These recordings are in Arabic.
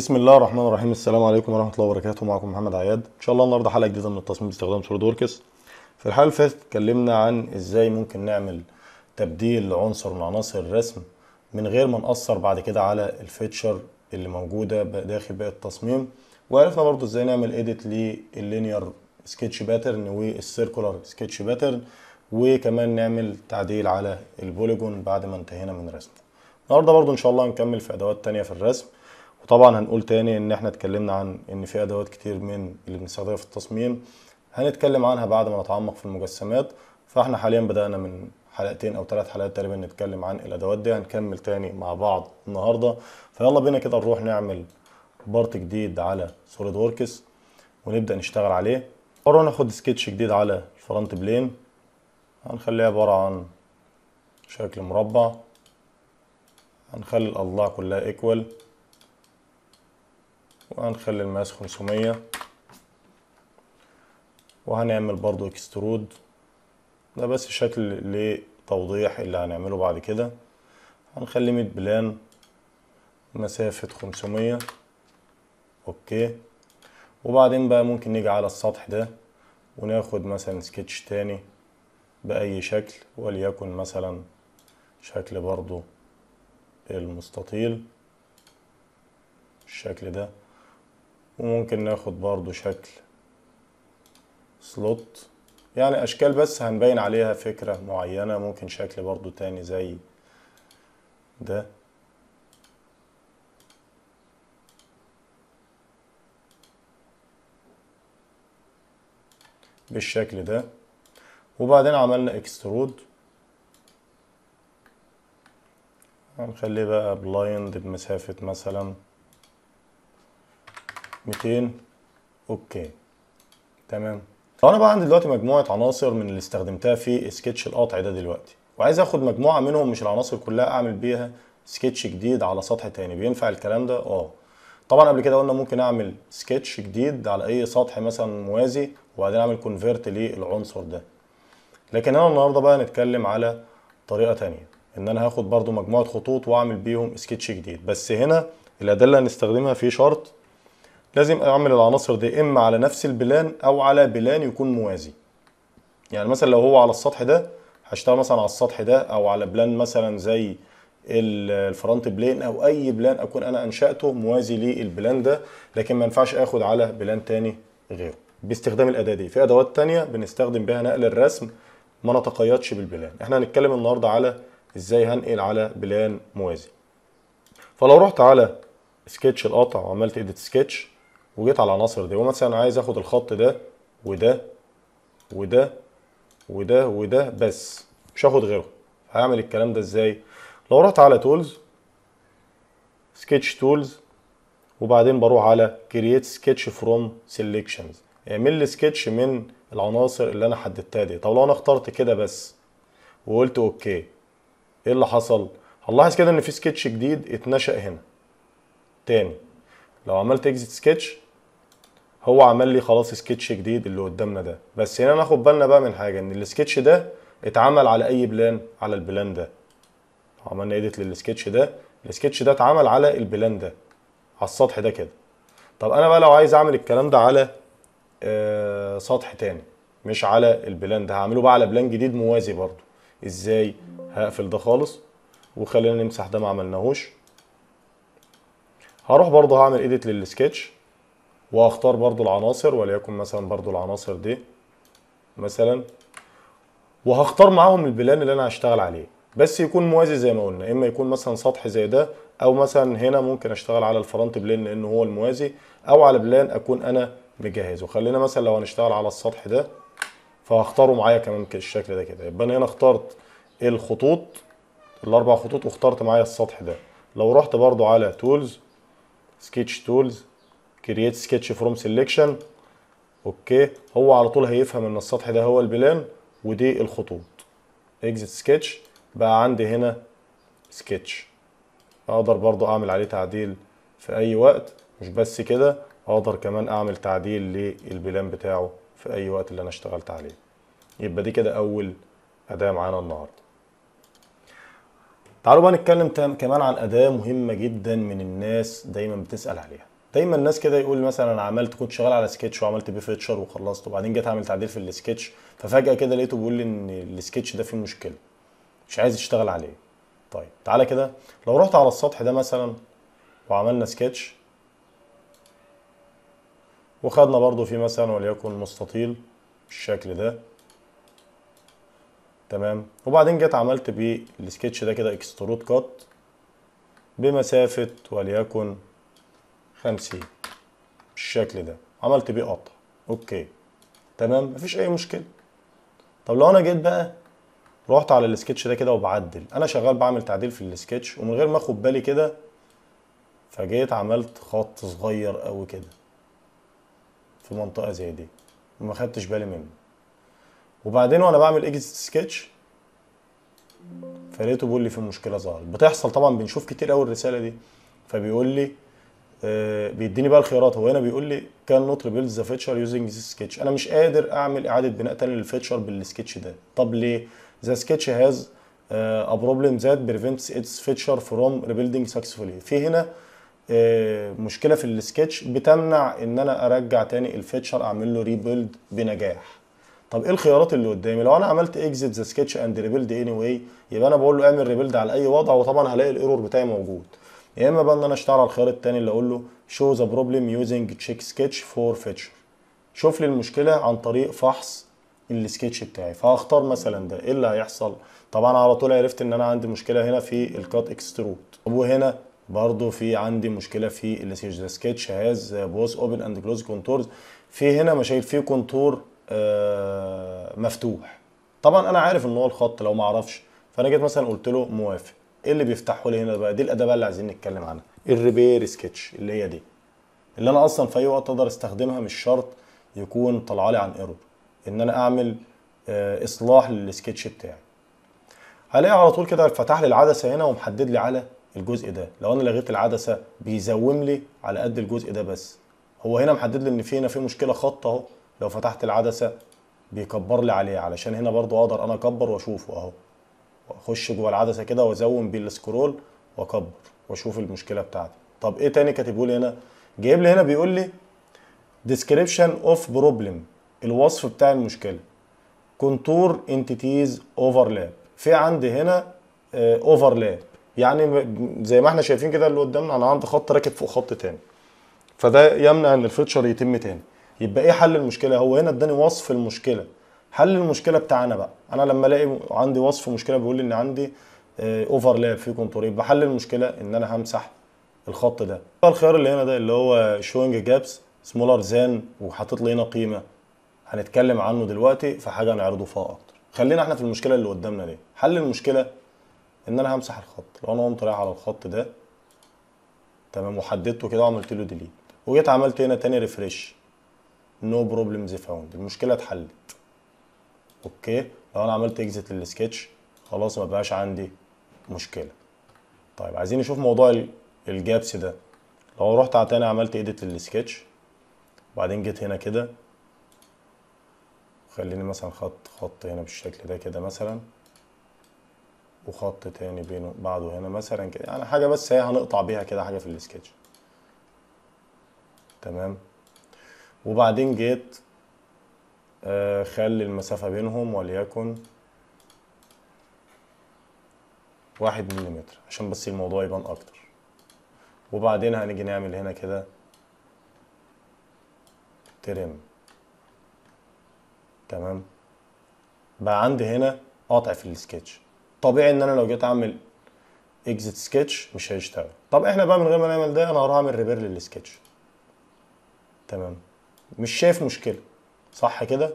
بسم الله الرحمن الرحيم السلام عليكم ورحمه الله وبركاته معكم محمد عياد ان شاء الله النهارده حلقه جديده من التصميم باستخدام سوليد وركس في الحلقه اللي فاتت اتكلمنا عن ازاي ممكن نعمل تبديل لعنصر من عناصر الرسم من غير ما ناثر بعد كده على الفيتشر اللي موجوده داخل باقي التصميم وعرفنا برضو ازاي نعمل اديت لللينير سكتش باترن والسيركولار سكتش باترن وكمان نعمل تعديل على البوليجون بعد ما انتهينا من رسمه النهارده برضو ان شاء الله هنكمل في ادوات تانية في الرسم وطبعا هنقول تاني ان احنا اتكلمنا عن ان في ادوات كتير من اللي بنستخدمها في التصميم هنتكلم عنها بعد ما نتعمق في المجسمات فاحنا حاليا بدأنا من حلقتين او ثلاث حلقات تقريبا نتكلم عن الادوات دي هنكمل تاني مع بعض النهارده فيلا بينا كده نروح نعمل بارت جديد على سوليد ووركس ونبدا نشتغل عليه هروح ناخد سكتش جديد على الفرونت بلين هنخليه عباره عن شكل مربع هنخلي الاضلاع كلها ايكوال وهنخلي المقاس 500 وهنعمل برضو اكسترود ده بس شكل لتوضيح اللي هنعمله بعد كده هنخلي ميد بلان مسافة 500 اوكي وبعدين بقى ممكن نيجي على السطح ده وناخد مثلا سكتش تاني بأي شكل وليكن مثلا شكل برضو المستطيل الشكل ده وممكن ناخد برضو شكل سلوت يعني اشكال بس هنبين عليها فكرة معينة ممكن شكل برضو تاني زي ده بالشكل ده وبعدين عملنا اكسترود هنخليه بقى بلايند بمسافة مثلا 200 اوكي تمام لو انا بقى عندي دلوقتي مجموعه عناصر من اللي استخدمتها في سكتش القطع ده دلوقتي وعايز اخد مجموعه منهم مش العناصر كلها اعمل بيها سكتش جديد على سطح تاني بينفع الكلام ده اه طبعا قبل كده قلنا ممكن اعمل سكتش جديد على اي سطح مثلا موازي وبعدين اعمل كونفيرت للعنصر ده لكن انا النهارده بقى نتكلم على طريقه تانية ان انا هاخد برضو مجموعه خطوط واعمل بيهم سكتش جديد بس هنا الاداه اللي هنستخدمها في شرط لازم اعمل العناصر دي اما على نفس البلان او على بلان يكون موازي يعني مثلا لو هو على السطح ده هشتغل مثلا على السطح ده او على بلان مثلا زي الفرونت بلين او اي بلان اكون انا انشاته موازي للبلان ده لكن ما ينفعش اخد على بلان تاني غيره باستخدام الاداه دي في ادوات تانية بنستخدم بها نقل الرسم ما نتقيدش بالبلان احنا هنتكلم النهارده على ازاي هنقل على بلان موازي فلو رحت على سكتش القطع وعملت اديت سكتش وجيت على العناصر دي ومثلا عايز اخد الخط ده وده وده وده وده بس مش هاخد غيره هعمل الكلام ده ازاي لو رحت على تولز سكتش تولز وبعدين بروح على كرييت سكتش فروم سيلكشنز اعمل لي سكتش من العناصر اللي انا حددتها دي طب لو انا اخترت كده بس وقلت اوكي ايه اللي حصل هنلاحظ كده ان في سكتش جديد اتنشأ هنا تاني لو عملت اكزيت سكتش هو عمل لي خلاص سكتش جديد اللي قدامنا ده بس هنا ناخد بالنا بقى من حاجه ان السكتش ده اتعمل على اي بلان على البلان ده عملنا ايديت للسكتش ده السكتش ده اتعمل على البلان ده على السطح ده كده طب انا بقى لو عايز اعمل الكلام ده على آه سطح تاني مش على البلان ده هعمله بقى على بلان جديد موازي برضو ازاي هقفل ده خالص وخلينا نمسح ده ما عملناهوش هروح برضو هعمل ايديت للسكتش واختار برضو العناصر وليكن مثلا برضو العناصر دي مثلا وهختار معاهم البلان اللي انا هشتغل عليه بس يكون موازي زي ما قلنا اما يكون مثلا سطح زي ده او مثلا هنا ممكن اشتغل على الفرونت بلان لان هو الموازي او على بلان اكون انا مجهزه خلينا مثلا لو هنشتغل على السطح ده فهختاره معايا كمان الشكل ده كده يبقى انا هنا اخترت الخطوط الاربع خطوط واخترت معايا السطح ده لو رحت برضو على تولز سكتش تولز كرييت سكتش فروم سيلكشن اوكي هو على طول هيفهم ان السطح ده هو البلان ودي الخطوط اكزيت سكتش بقى عندي هنا سكتش اقدر برضو اعمل عليه تعديل في اي وقت مش بس كده اقدر كمان اعمل تعديل للبلان بتاعه في اي وقت اللي انا اشتغلت عليه يبقى دي كده اول اداة معانا النهارده تعالوا بقى نتكلم كمان عن اداة مهمة جدا من الناس دايما بتسأل عليها دايما الناس كده يقول مثلا انا عملت كنت شغال على سكتش وعملت بيه فيتشر وخلصت وبعدين جيت اعمل تعديل في السكتش ففجاه كده لقيته بيقول لي ان السكتش ده فيه مشكله مش عايز اشتغل عليه طيب تعالى كده لو رحت على السطح ده مثلا وعملنا سكتش وخدنا برضو فيه مثلا وليكن مستطيل بالشكل ده تمام وبعدين جيت عملت بالسكتش ده كده اكسترود كات بمسافه وليكن 50 بالشكل ده عملت بيه قطع اوكي تمام مفيش اي مشكله طب لو انا جيت بقى رحت على السكتش ده كده وبعدل انا شغال بعمل تعديل في السكتش ومن غير ما اخد بالي كده فجيت عملت خط صغير قوي كده في منطقه زي دي وما خدتش بالي منه وبعدين وانا بعمل اكزيت سكتش فلقيته بيقول لي في مشكله ظهرت بتحصل طبعا بنشوف كتير قوي الرساله دي فبيقول لي آه، بيديني بقى الخيارات هو هنا بيقول لي كان نوت بيلد ذا فيتشر يوزنج ذا سكتش انا مش قادر اعمل اعاده بناء تاني للفيتشر بالسكتش ده طب ليه ذا سكتش هاز ا بروبلم ذات بريفنتس اتس فيتشر فروم ريبيلدينج سكسفولي في هنا آه، مشكله في السكتش بتمنع ان انا ارجع تاني الفيتشر اعمل له ريبيلد بنجاح طب ايه الخيارات اللي قدامي لو انا عملت اكزيت ذا سكتش اند ريبيلد اني واي يبقى انا بقول له اعمل ريبيلد على اي وضع وطبعا هلاقي الايرور بتاعي موجود يا اما بقى ان انا اشتغل على الخيار الثاني اللي اقول له شو ذا بروبلم يوزنج تشيك سكتش فور فيتشر شوف لي المشكله عن طريق فحص السكتش بتاعي فهختار مثلا ده ايه اللي هيحصل طبعا على طول عرفت ان انا عندي مشكله هنا في الكات اكسترود وهنا برضو في عندي مشكله في السكتش سكتش هاز بوز اوبن اند كلوز كونتورز في هنا مشايل فيه كونتور آه مفتوح طبعا انا عارف ان هو الخط لو ما اعرفش فانا جيت مثلا قلت له موافق ايه اللي بيفتحه لي هنا بقى دي الاداه اللي عايزين نتكلم عنها الريبير سكتش اللي هي دي اللي انا اصلا في اي وقت اقدر استخدمها مش شرط يكون طالعه لي عن ايرور ان انا اعمل آه، اصلاح للسكتش بتاعي هلاقي على طول كده فتح لي العدسه هنا ومحدد لي على الجزء ده لو انا لغيت العدسه بيزوم لي على قد الجزء ده بس هو هنا محدد لي ان في هنا في مشكله خط اهو لو فتحت العدسه بيكبر لي عليه علشان هنا برضو اقدر انا اكبر واشوفه اهو واخش جوه العدسه كده وازوم بالسكرول واكبر واشوف المشكله بتاعتي طب ايه تاني كاتبه لي هنا جايب لي هنا بيقول لي description of problem الوصف بتاع المشكله كونتور انتيتيز اوفرلاب في عندي هنا اوفرلاب آه، يعني زي ما احنا شايفين كده اللي قدامنا انا عندي خط راكب فوق خط تاني فده يمنع ان الفيتشر يتم تاني يبقى ايه حل المشكله هو هنا اداني وصف المشكله حل المشكله بتاعنا بقى انا لما الاقي عندي وصف مشكله بيقول لي ان عندي اوفرلاب آه، في كونتورين بحل المشكله ان انا همسح الخط ده الخيار اللي هنا ده اللي هو شوينج جابس سمولر زان وحاطط لي هنا قيمه هنتكلم عنه دلوقتي في حاجه هنعرضه فيها اكتر خلينا احنا في المشكله اللي قدامنا دي حل المشكله ان انا همسح الخط لو انا قمت رايح على الخط ده تمام وحددته كده وعملت له ديليت وجيت عملت هنا تاني ريفريش نو بروبلمز فاوند المشكله اتحلت اوكي لو انا عملت اكزيت للسكتش خلاص ما بقاش عندي مشكله طيب عايزين نشوف موضوع الجابس ده لو رحت على تاني عملت ايديت للسكتش وبعدين جيت هنا كده خليني مثلا خط خط هنا بالشكل ده كده مثلا وخط تاني بينه بعده هنا مثلا كده يعني حاجه بس هي هنقطع بيها كده حاجه في السكتش تمام وبعدين جيت آه، خلي المسافة بينهم وليكن واحد مليمتر عشان بس الموضوع يبان أكتر وبعدين هنيجي نعمل هنا كده ترم تمام بقى عندي هنا قطع في السكتش طبيعي ان انا لو جيت اعمل اكزيت سكتش مش هيشتغل طب احنا بقى من غير ما نعمل ده انا هروح اعمل ريبير للسكتش تمام مش شايف مشكله صح كده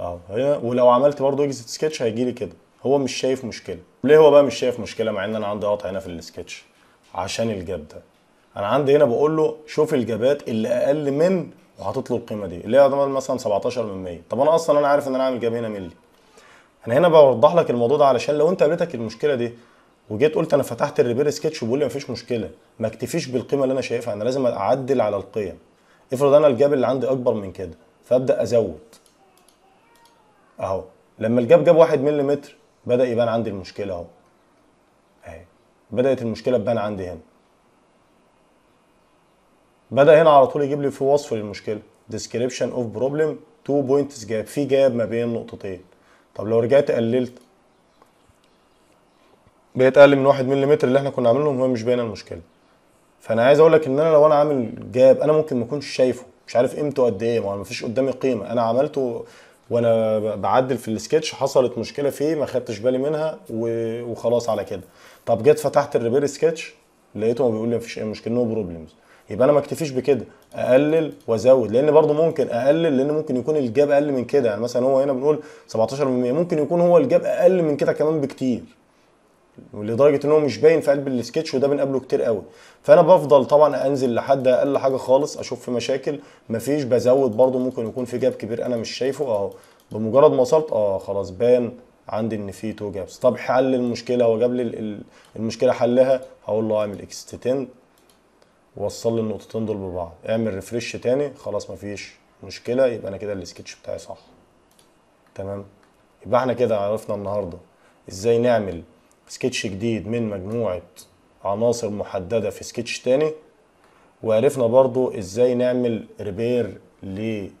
اه هنا ولو عملت برضه اكزيت سكتش هيجي لي كده هو مش شايف مشكله ليه هو بقى مش شايف مشكله مع ان انا عندي قطع هنا في السكتش عشان الجاب ده انا عندي هنا بقول له شوف الجابات اللي اقل من وحاطط له القيمه دي اللي هي مثلا 17 من 100 طب انا اصلا انا عارف ان انا عامل جاب هنا ملي انا هنا بوضح لك الموضوع ده علشان لو انت قابلتك المشكله دي وجيت قلت انا فتحت الريبير سكتش وبقول لي مفيش مشكله ما اكتفيش بالقيمه اللي انا شايفها انا لازم اعدل على القيم افرض انا الجاب اللي عندي اكبر من كده فابدا ازود اهو لما الجاب جاب 1 ملم بدا يبان عندي المشكله اهو اهي بدات المشكله تبان عندي هنا بدا هنا على طول يجيب لي في وصف للمشكله ديسكريبشن اوف بروبلم 2 بوينتس جاب في جاب ما بين نقطتين طب لو رجعت قللت بقيت اقل من 1 ملم اللي احنا كنا عاملينه هو مش باين المشكله فانا عايز اقول لك ان انا لو انا عامل جاب انا ممكن ما اكونش شايفه مش عارف قيمته قد ايه ما مفيش قدامي قيمه انا عملته وانا بعدل في السكتش حصلت مشكله فيه ما خدتش بالي منها وخلاص على كده طب جيت فتحت الريبير سكتش لقيته بيقول لي مفيش اي مشكله نو بروبلمز يبقى انا ما اكتفيش بكده اقلل وازود لان برضو ممكن اقلل لان ممكن يكون الجاب اقل من كده يعني مثلا هو هنا بنقول 17% ممكن يكون هو الجاب اقل من كده كمان بكتير ولدرجه ان هو مش باين في قلب السكتش وده بنقابله كتير قوي فانا بفضل طبعا انزل لحد اقل حاجه خالص اشوف في مشاكل مفيش بزود برده ممكن يكون في جاب كبير انا مش شايفه اهو بمجرد ما وصلت اه خلاص بان عندي ان في تو جابس طب حل المشكله هو جاب لي المشكله حلها هقول له اعمل اكستند وصل لي النقطتين دول ببعض اعمل ريفرش تاني خلاص مفيش مشكله يبقى انا كده السكتش بتاعي صح تمام يبقى احنا كده عرفنا النهارده ازاي نعمل سكتش جديد من مجموعة عناصر محددة في سكتش تاني وعرفنا برضو ازاي نعمل ريبير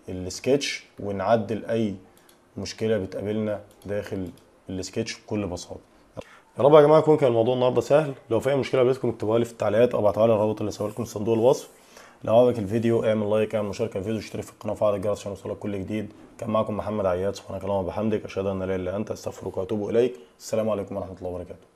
للسكتش ونعدل اي مشكلة بتقابلنا داخل السكتش بكل بساطة يا رب يا جماعه يكون كان الموضوع النهارده سهل لو في اي مشكله قابلتكم اكتبوها لي في التعليقات او ابعتوها لي الرابط اللي سوالكم في صندوق الوصف لو عجبك الفيديو اعمل لايك اعمل مشاركه الفيديو اشترك في القناه وفعل الجرس عشان يوصلك كل جديد كان معكم محمد عياد سبحانك اللهم وبحمدك اشهد ان لا اله الا انت استغفرك واتوب اليك السلام عليكم ورحمه الله وبركاته